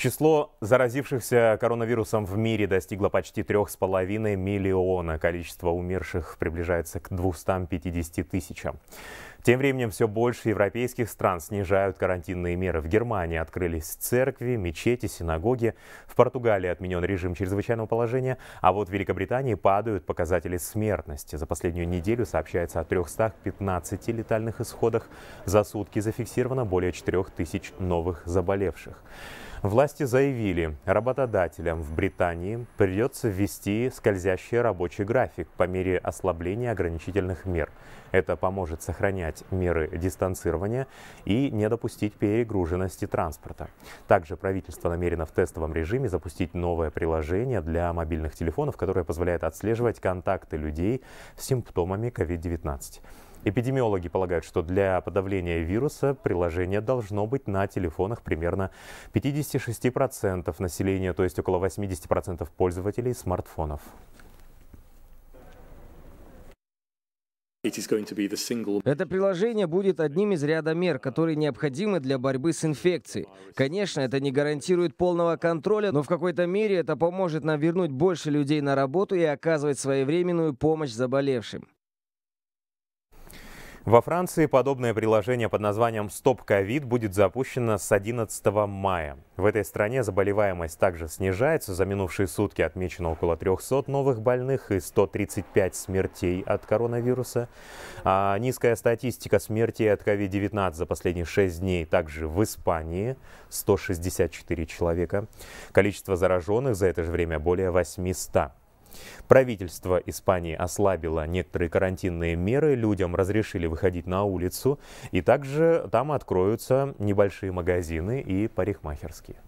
Число заразившихся коронавирусом в мире достигло почти 3,5 миллиона. Количество умерших приближается к 250 тысячам. Тем временем все больше европейских стран снижают карантинные меры. В Германии открылись церкви, мечети, синагоги. В Португалии отменен режим чрезвычайного положения. А вот в Великобритании падают показатели смертности. За последнюю неделю сообщается о 315 летальных исходах. За сутки зафиксировано более 4000 новых заболевших. Власти заявили, работодателям в Британии придется ввести скользящий рабочий график по мере ослабления ограничительных мер. Это поможет сохранять принять меры дистанцирования и не допустить перегруженности транспорта. Также правительство намерено в тестовом режиме запустить новое приложение для мобильных телефонов, которое позволяет отслеживать контакты людей с симптомами COVID-19. Эпидемиологи полагают, что для подавления вируса приложение должно быть на телефонах примерно 56% населения, то есть около 80% пользователей смартфонов. Это приложение будет одним из ряда мер, которые необходимы для борьбы с инфекцией. Конечно, это не гарантирует полного контроля, но в какой-то мере это поможет нам вернуть больше людей на работу и оказывать своевременную помощь заболевшим. Во Франции подобное приложение под названием «Стоп ковид» будет запущено с 11 мая. В этой стране заболеваемость также снижается. За минувшие сутки отмечено около 300 новых больных и 135 смертей от коронавируса. А низкая статистика смертей от COVID-19 за последние 6 дней также в Испании – 164 человека. Количество зараженных за это же время более 800. Правительство Испании ослабило некоторые карантинные меры, людям разрешили выходить на улицу, и также там откроются небольшие магазины и парикмахерские.